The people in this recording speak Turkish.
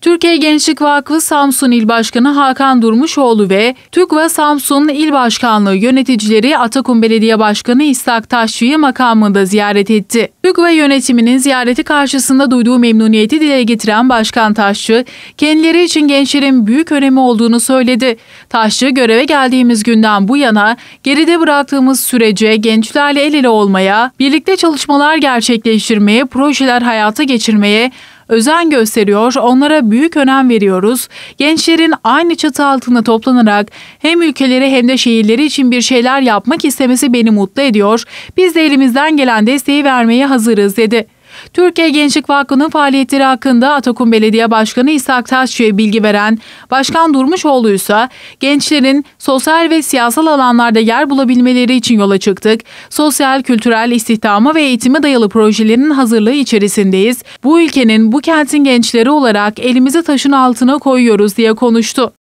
Türkiye Gençlik Vakfı Samsun İl Başkanı Hakan Durmuşoğlu ve TÜGVA Samsun İl Başkanlığı yöneticileri Atakum Belediye Başkanı İshak Taşçı'yı makamında ziyaret etti. TÜGVA yönetiminin ziyareti karşısında duyduğu memnuniyeti dile getiren Başkan Taşçı, kendileri için gençlerin büyük önemi olduğunu söyledi. Taşçı, göreve geldiğimiz günden bu yana geride bıraktığımız sürece gençlerle el ele olmaya, birlikte çalışmalar gerçekleştirmeye, projeler hayata geçirmeye, özen gösteriyor, onlara büyük önem veriyoruz. Gençlerin aynı çatı altında toplanarak hem ülkeleri hem de şehirleri için bir şeyler yapmak istemesi beni mutlu ediyor. Biz de elimizden gelen desteği vermeye hazırız dedi. Türkiye Gençlik Vakfı'nın faaliyetleri hakkında Atakum Belediye Başkanı İshak Taşçı'ya bilgi veren Başkan Durmuşoğlu ise gençlerin sosyal ve siyasal alanlarda yer bulabilmeleri için yola çıktık. Sosyal, kültürel istihdama ve eğitime dayalı projelerin hazırlığı içerisindeyiz. Bu ülkenin, bu kentin gençleri olarak elimizi taşın altına koyuyoruz diye konuştu.